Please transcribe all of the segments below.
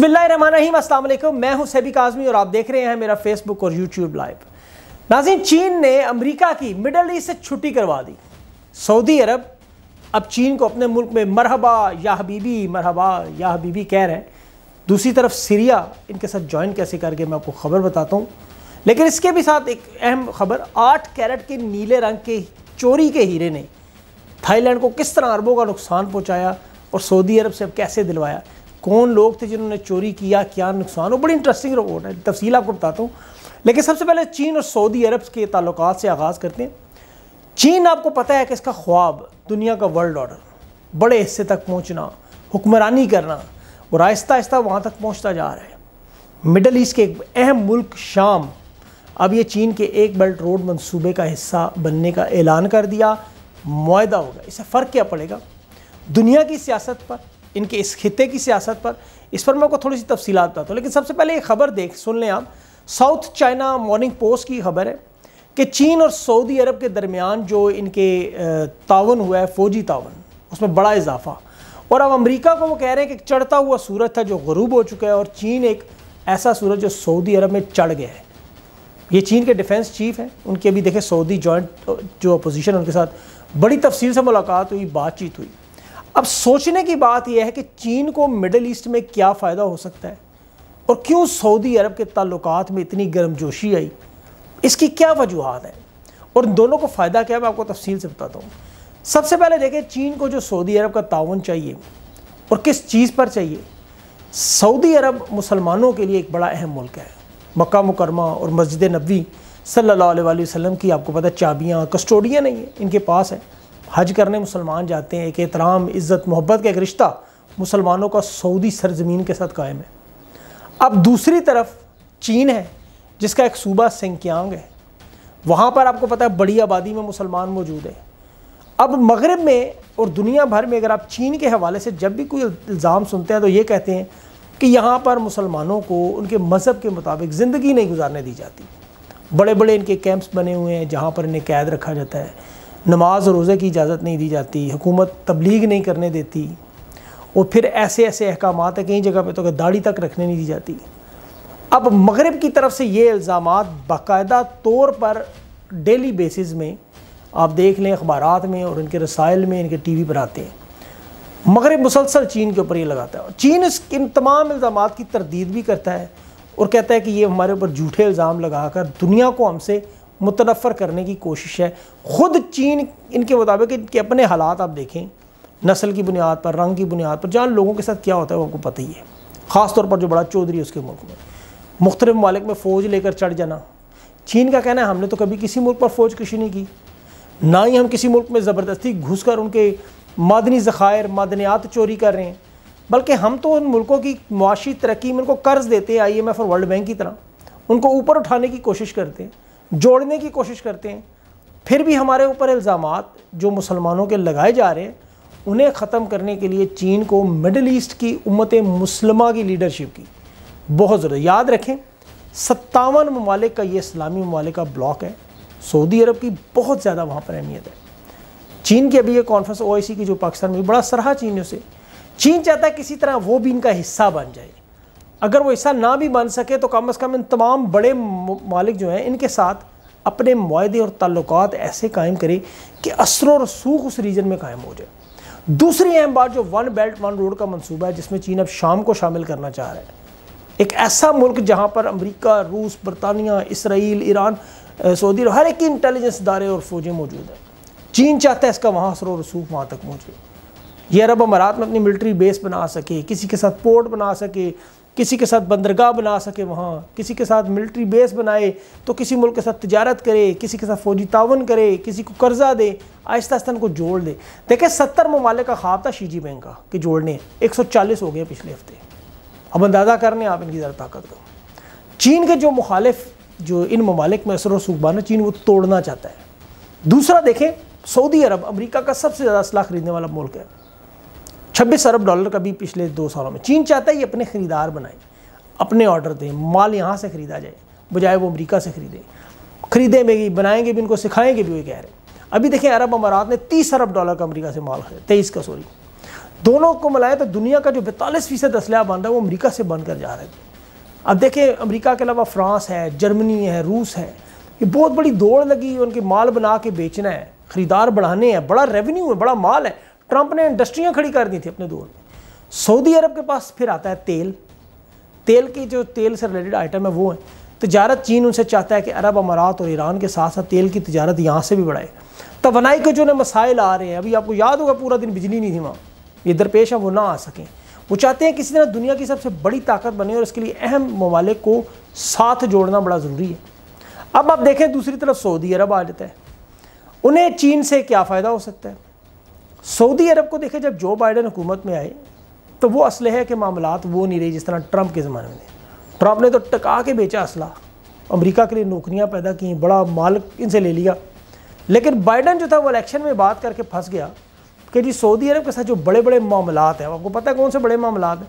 बिस्मिल्लाम असलम मैं हूं सैबिक आजमी और आप देख रहे हैं मेरा फेसबुक और यूट्यूब लाइव नाजिन चीन ने अमेरिका की मिडल ईस्ट से छुट्टी करवा दी सऊदी अरब अब चीन को अपने मुल्क में मरहबा या हबीबी मरहबा या हबीबी कह रहे हैं दूसरी तरफ सीरिया इनके साथ ज्वाइन कैसे करके मैं आपको खबर बताता हूँ लेकिन इसके भी साथ एक अहम खबर आठ कैरेट के नीले रंग के चोरी के हीरे ने थाईलैंड को किस तरह अरबों का नुकसान पहुँचाया और सऊदी अरब से अब कैसे दिलवाया कौन लोग थे जिन्होंने चोरी किया क्या नुकसान हो बड़ी इंटरेस्टिंग रिपोर्ट है तफसील आपको बताता हूँ लेकिन सबसे पहले चीन और सऊदी अरब के ताल्लुक से आगाज़ करते हैं चीन आपको पता है कि इसका ख्वाब दुनिया का वर्ल्ड ऑर्डर बड़े हिस्से तक पहुँचना हुक्मरानी करना और आहिस्ता आहिस्ता वहाँ तक पहुँचता जा रहा है मिडल ईस्ट के एक अहम मुल्क शाम अब ये चीन के एक बेल्ट रोड मंसूबे का हिस्सा बनने का ऐलान कर दिया माहा होगा इससे फ़र्क क्या पड़ेगा दुनिया की सियासत पर इनके इस खिते की सियासत पर इस पर मैं आपको थोड़ी सी तफसीत बताता हूँ लेकिन सबसे पहले एक खबर देख सुन लें आप साउथ चाइना मॉर्निंग पोस्ट की खबर है कि चीन और सऊदी अरब के दरमियान जो इनके तावन हुआ है फ़ौजी तावन उसमें बड़ा इजाफा और अब अमेरिका को वो कह रहे हैं कि चढ़ता हुआ सूरज था जो गरूब हो चुका है और चीन एक ऐसा सूरज जो सऊदी अरब में चढ़ गया है ये चीन के डिफेंस चीफ हैं उनके अभी देखे सऊदी जॉइंट जो अपोजिशन उनके साथ बड़ी तफसील से मुलाकात हुई बातचीत हुई अब सोचने की बात यह है कि चीन को मिडल ईस्ट में क्या फ़ायदा हो सकता है और क्यों सऊदी अरब के ताल्लुकात में इतनी गर्मजोशी आई इसकी क्या वजूहत है और दोनों को फ़ायदा क्या है मैं आपको तफसील से बताता हूँ सबसे पहले देखें चीन को जो सऊदी अरब का ताउन चाहिए और किस चीज़ पर चाहिए सऊदी अरब मुसलमानों के लिए एक बड़ा अहम मुल्क है मक्का मुकरमा और मस्जिद नबी सल्ला वसम की आपको पता चाबियाँ कस्टोडिया नहीं है इनके पास है हज करने मुसलमान जाते हैं एक एहतराम इज़्ज़त मोहब्बत का एक रिश्ता मुसलमानों का सऊदी सरजमीन के साथ कायम है अब दूसरी तरफ चीन है जिसका एक सूबा सेंकियांग है वहाँ पर आपको पता है बड़ी आबादी में मुसलमान मौजूद है अब मगरब में और दुनिया भर में अगर आप चीन के हवाले से जब भी कोई इल्ज़ाम सुनते हैं तो ये कहते हैं कि यहाँ पर मुसलमानों को उनके मज़हब के मुताबिक ज़िंदगी नहीं गुजारने दी जाती बड़े बड़े इनके कैंप्स बने हुए हैं जहाँ पर इन्हें कैद रखा जाता है नमाज और रोज़े की इजाज़त नहीं दी जाती हुकूमत तबलीग नहीं करने देती और फिर ऐसे ऐसे अहकाम है कई जगह पर तो दाढ़ी तक रखने नहीं दी जाती अब मगरब की तरफ से ये इल्ज़ाम बाकायदा तौर पर डेली बेसिस में आप देख लें अखबार में और इनके रसायल में इनके टी वी पर आते हैं मगरब मुसलसल चीन के ऊपर ये लगाता है और चीन इस इन तमाम इल्ज़ाम की तरदीद भी करता है और कहता है कि ये हमारे ऊपर झूठे इल्ज़ाम लगा कर दुनिया को हमसे मुतनफ़र करने की कोशिश है ख़ुद चीन इनके मुताबिक इनके अपने हालात आप देखें नस्ल की बुनियाद पर रंग की बुनियाद पर जहाँ लोगों के साथ क्या होता है वो आपको पता ही है ख़ास तौर पर जो बड़ा चौधरी है उसके मुल्क में मुख्तलिफ ममालिक में फ़ौज लेकर चढ़ जाना चीन का कहना है हमने तो कभी किसी मुल्क पर फ़ौज कशी नहीं की ना ही हम किसी मुल्क में ज़बरदस्ती घुस कर उनके मादनी ज़खायर मादनियात चोरी कर रहे हैं बल्कि हम तो उन मुल्कों की मुआशी तरक्की में उनको कर्ज़ देते हैं आई एम एफ़ और वर्ल्ड बैंक की तरह उनको ऊपर उठाने की कोशिश करते हैं जोड़ने की कोशिश करते हैं फिर भी हमारे ऊपर इल्ज़ाम जो मुसलमानों के लगाए जा रहे हैं उन्हें ख़त्म करने के लिए चीन को मिडल ईस्ट की उम्मत मुसलमा की लीडरशिप की बहुत ज़रूरत याद रखें सत्तावन ममालिक का ये इस्लामी ममालिक का ब्लॉक है सऊदी अरब की बहुत ज़्यादा वहाँ पर अहमियत है चीन की अभी ये कॉन्फ्रेंस ओ की जो पाकिस्तान में बड़ा सराहा चीन से चीन चाहता है किसी तरह वो भी इनका हिस्सा बन जाए अगर वो हिस्सा ना भी बन सके तो कम अज़ कम इन तमाम बड़े मालिक जो हैं इनके साथ अपने माहदे और ताल्लुकात ऐसे कायम करें कि असर और रसूख उस रीजन में कायम हो जाए दूसरी अहम बात जो वन बेल्ट वन रोड का मनसूबा है जिसमें चीन अब शाम को शामिल करना चाह रहा है एक ऐसा मुल्क जहाँ पर अमरीका रूस बरतानिया इसराइल ईरान सऊदी हर एक इंटेलिजेंस इदारे और फौजें मौजूद हैं चीन चाहता है इसका वहाँ असर और रसूख वहाँ तक पहुँचे ये अरब अमारात में अपनी मिलिट्री बेस बना सके किसी के साथ पोर्ट बना सके किसी के साथ बंदरगाह बना सके वहाँ किसी के साथ मिलिट्री बेस बनाए तो किसी मुल्क के साथ तजारत करे किसी के साथ फौजी तावन करे किसी को कर्जा दे आहिस्ता आहिस्ता उनको जोड़ दे देखें सत्तर ममालिक का ख्वाब था शीजी बैंक का कि जोड़ने एक सौ चालीस हो गए पिछले हफ्ते अब अंदाज़ा कर लें आप इनकी ज़रा ताकत को चीन के जो मुखालिफ जो इन ममालिक में असर सूबान चीन वो तोड़ना चाहता है दूसरा देखें सऊदी अरब अमरीका का सबसे ज़्यादा असलाह खरीदने वाला मुल्क है छब्बीस अरब डॉलर का भी पिछले दो सालों में चीन चाहता है ये अपने ख़रीदार बनाए अपने ऑर्डर दें माल यहाँ से ख़रीदा जाए बजाय वो अमरीका से ख़रीदें में भी बनाएंगे भी उनको सिखाएंगे भी वो कह रहे अभी देखें अरब अमारात ने तीस अरब डॉलर का अमरीका से माल खरीदा तेईस का सॉरी दोनों को मिलाए तो दुनिया का जो बैतालीस फ़ीसद असलाह बन रहा है वो अमरीका से बनकर जा रहे थे अब देखें अमरीका के अलावा फ्रांस है जर्मनी है रूस है ये बहुत बड़ी दौड़ लगी उनके माल बना के बेचना है ख़रीदार बढ़ाने हैं बड़ा रेवेन्यू है बड़ा माल है ट्रंप ने इंडस्ट्रियाँ खड़ी कर दी थी अपने दौर में सऊदी अरब के पास फिर आता है तेल तेल की जो तेल से रिलेटेड आइटम है वो है तजारत चीन उनसे चाहता है कि अरब अमारात और ईरान के साथ साथ तेल की तजारत यहाँ से भी बढ़ाए तोनाई के जो ना मसाइल आ रहे हैं अभी आपको याद होगा पूरा दिन बिजली नहीं थी वहाँ ये दरपेश है वो ना आ सकें वो चाहते हैं किसी तरह दुनिया की सबसे बड़ी ताकत बने और इसके लिए अहम ममालिक को साथ जोड़ना बड़ा ज़रूरी है अब आप देखें दूसरी तरफ सऊदी अरब आ जाता है उन्हें चीन से क्या फ़ायदा हो सकता है सऊदी अरब को देखे जब जो बाइडन हुकूमत में आए तो वो असलह के मामला वो नहीं रहे जिस तरह ट्रंप के ज़माने में ट्रंप ने तो टका के बेचा असला अमरीका के लिए नौकरियाँ पैदा की बड़ा माल इनसे ले लिया लेकिन बाइडन जो था वो इलेक्शन में बात करके फंस गया कि जी सऊदी अरब के साथ जो बड़े बड़े मामला हैं आपको पता है कौन से बड़े मामला हैं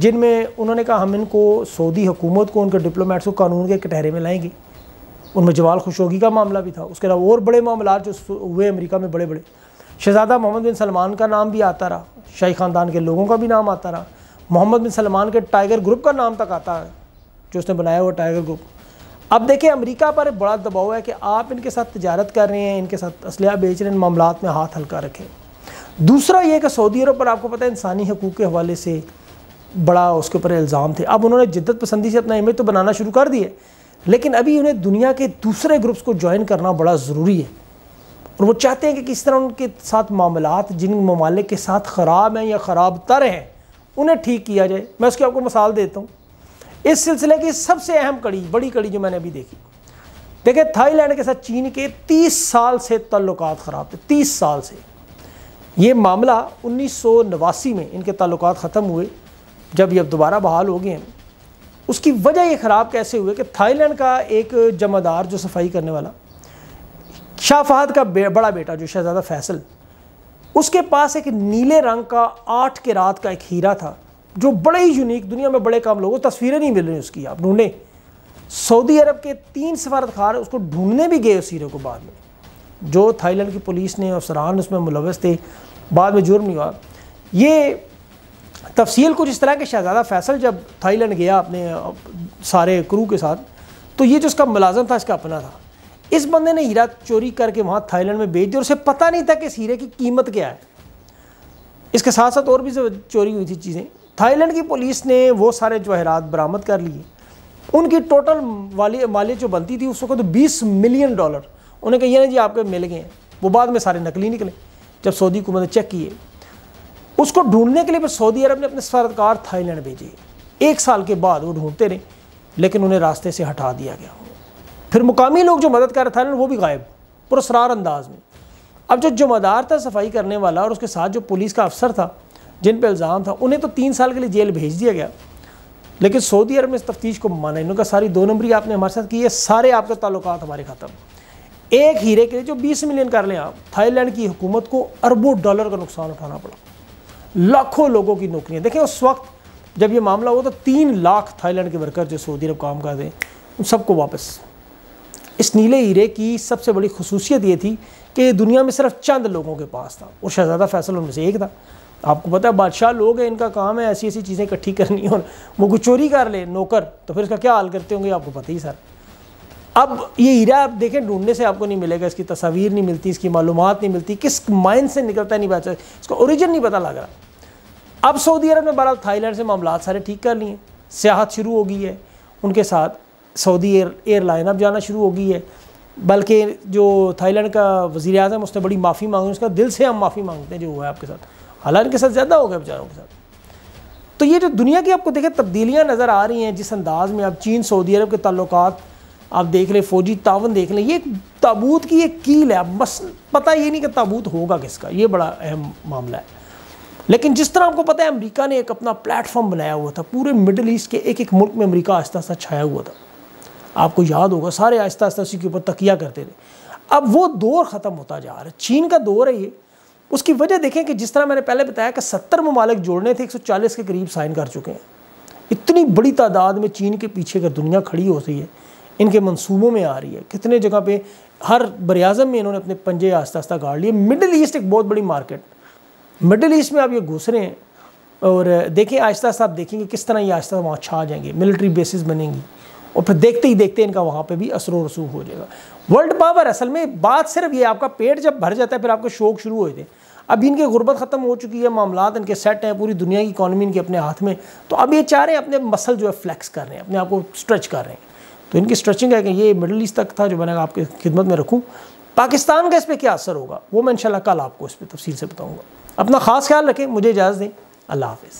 जिनमें उन्होंने कहा हम इनको सऊदी हुकूमत को उनके डिप्लोमेट्स को कानून के कटहरे में लाएंगे उनमें जवाल खुशोगी का मामला भी था उसके अलावा और बड़े मामला जो हुए अमेरिका में बड़े बड़े शहज़ादा मोहम्मद बिन सलमान का नाम भी आता रहा शाही ख़ानदान के लोगों का भी नाम आता रहा मोहम्मद बिन सलमान के टाइगर ग्रुप का नाम तक आता है जो उसने बनाया हुआ टाइगर ग्रुप अब देखें अमेरिका पर बड़ा दबाव है कि आप इनके साथ तजारत कर रहे हैं इनके साथ असलह बेच रहे हैं मामला में हाथ हल्का रखें दूसरा ये कि सऊदी अरब पर आपको पता है इंसानी हकूक़ के हवाले से बड़ा उसके ऊपर इल्ज़ाम थे अब उन्होंने जिद्दत पसंदी से अपना इमेज तो बनाना शुरू कर दिए लेकिन अभी उन्हें दुनिया के दूसरे ग्रुप्स को ज्वाइन करना बड़ा ज़रूरी है और वो चाहते हैं कि किस तरह उनके साथ मामला जिन ममालिक के साथ ख़राब हैं या ख़राब तर हैं उन्हें ठीक किया जाए मैं उसकी आपको मिसाल देता हूँ इस सिलसिले की सबसे अहम कड़ी बड़ी कड़ी जो मैंने अभी देखी देखिए थाईलैंड के साथ चीन के 30 साल से तल्लक ख़राब थे 30 साल से ये मामला उन्नीस में इनके तल्लक ख़त्म हुए जब ये अब दोबारा बहाल हो गए उसकी वजह ये ख़राब कैसे हुए कि थाईलैंड का एक जमादार जो सफाई करने वाला शाह फहद का बे, बड़ा बेटा जो शहजादा फैसल उसके पास एक नीले रंग का आठ के रात का एक हीरा था जो बड़े ही यूनिक दुनिया में बड़े काम लोगों तस्वीरें नहीं मिल रही उसकी आप ढूंढे सऊदी अरब के तीन सफारतखार उसको ढूंढने भी गए उस हीरे को बाद में जो थाईलैंड की पुलिस ने और सरान उसमें मुलवस थे बाद में जुर्म नहीं हुआ ये तफसील कुछ इस तरह के शहजादा फैसल जब थाईलैंड गया अपने सारे क्रू के साथ तो ये जो उसका मुलाजम था इसका अपना था इस बंदे ने हीरा चोरी करके वहाँ थाईलैंड में बेच दिया और उसे पता नहीं था कि इस हीरे की कीमत क्या है इसके साथ साथ और भी चोरी हुई थी चीज़ें थाईलैंड की पुलिस ने वो सारे जवाहरात बरामद कर लिए उनकी टोटल वाली माली जो बनती थी उस वक्त तो बीस मिलियन डॉलर उन्हें कहा जी आपके मिल गए हैं वो बाद में सारे नकली निकले जब सऊदी हुकूमत ने चेक किए उसको ढूंढने के लिए फिर सऊदी अरब ने अपने सरकार थाईलैंड भेजे एक साल के बाद वो ढूंढते रहे लेकिन उन्हें रास्ते से हटा दिया गया फिर मुकामी लोग जो मदद कर रहे थे वो भी गायब पुरसरार अंदाज में अब जो जुम्मेदार था सफाई करने वाला और उसके साथ जो पुलिस का अफसर था जिन पर इल्ज़ाम था उन्हें तो तीन साल के लिए जेल भेज दिया गया लेकिन सऊदी अरब में इस तफ्तीश को माना इन्होंने कहा सारी दो नंबरी आपने हमारे साथ की है सारे आपके ताल्लुक हमारे ख़त्म एक हीरे के लिए जो 20 मिलियन कर लें आप थाईलैंड की हुकूमत को अरबों डॉलर का नुकसान उठाना पड़ा लाखों लोगों की नौकरियाँ देखें उस वक्त जब ये मामला हुआ तो तीन लाख थाईलैंड के वर्कर जो सऊदी अरब काम कर रहे हैं उन सबको वापस इस नीले हीरे की सबसे बड़ी खसूसियत ये थी कि दुनिया में सिर्फ चंद लोगों के पास था और शहजादा फैसल उनमें से एक था आपको पता है बादशाह लोग हैं इनका काम है ऐसी ऐसी चीज़ें इकट्ठी करनी और वो कुछ चोरी कर ले नौकर तो फिर इसका क्या हाल करते होंगे आपको पता ही सर अब ये हीरा आप देखें ढूंढने से आपको नहीं मिलेगा इसकी तस्वीर नहीं मिलती इसकी मालूम नहीं मिलती किस माइंड से निकलता है नहीं पता इसका ओरिजिन नहीं पता लग रहा अब सऊदी अरब ने बहरहाल थाईलैंड से मामला सारे ठीक कर लिए सियाहत शुरू हो गई है उनके साथ सऊदी एयर एयरलाइन अब जाना शुरू हो गई है बल्कि जो थाईलैंड का वजी अजम उसने बड़ी माफ़ी मांगी उसका दिल से हम माफ़ी मांगते हैं जो हुआ है आपके साथ हालांकि इनके साथ ज़्यादा हो गया बेचारों के साथ तो ये जो दुनिया की आपको देखें तब्दीलियाँ नज़र आ रही हैं जिस अंदाज़ में आप चीन सऊदी अरब के तल्लक आप देख लें फ़ौजी तावन देख लें ये ताबूत की एक कील है अब बस पता ये नहीं कि ताबूत होगा किसका ये बड़ा अहम मामला है लेकिन जिस तरह आपको पता है अमेरिका ने एक अपना प्लेटफॉर्म बनाया हुआ था पूरे मिडल ईस्ट के एक एक मुल्क में अमेरिका आस्ता आस्ता छाया हुआ था आपको याद होगा सारे आहिस्ता आहिस्ता उसी के ऊपर तकिया करते थे अब वो दौर ख़त्म होता जा रहा है चीन का दौर है ये उसकी वजह देखें कि जिस तरह मैंने पहले बताया कि सत्तर ममालिक जोड़ने थे चालीस के करीब साइन कर चुके हैं इतनी बड़ी तादाद में चीन के पीछे अगर दुनिया खड़ी हो रही है इनके मनसूबों में आ रही है कितने जगह पे हर बरअज़म में इन्होंने अपने पंजे आस्ता आस्ता गाड़ लिए मिडल ईस्ट एक बहुत बड़ी मार्केट मिडल ईस्ट में आप ये घुस रहे हैं और देखें आहिस्ता आहिस्ता आप देखेंगे किस तरह ये आहिस्ता वहाँ छा जाएंगे मिलिट्री बेसिस बनेंगी और फिर देखते ही देखते इनका वहाँ पे भी असर रसूख हो जाएगा वर्ल्ड पावर असल में बात सिर्फ ये आपका पेट जब भर जाता है फिर आपको शौक शुरू हो जाते हैं अभी इनकी गुर्बत ख़त्म हो चुकी है मामला इनके सेट हैं पूरी दुनिया की इकानमी इनके अपने हाथ में तो अब ये चाह रहे हैं अपने मसल जो है फ्लैक्स कर रहे हैं अपने आप को स्ट्रेच कर रहे हैं तो इनकी स्ट्रेचिंग है कि ये मिडल ईस्ट तक था जो मैंने आपकी खिदमत में रखूँ पाकिस्तान का इस पर क्या असर होगा वो मैं इंशाल्लाह कल आपको इस पर तफसील से बताऊँगा अपना ख़ास ख्याल रखें मुझे इजाज़ दें अल्लाह हाफ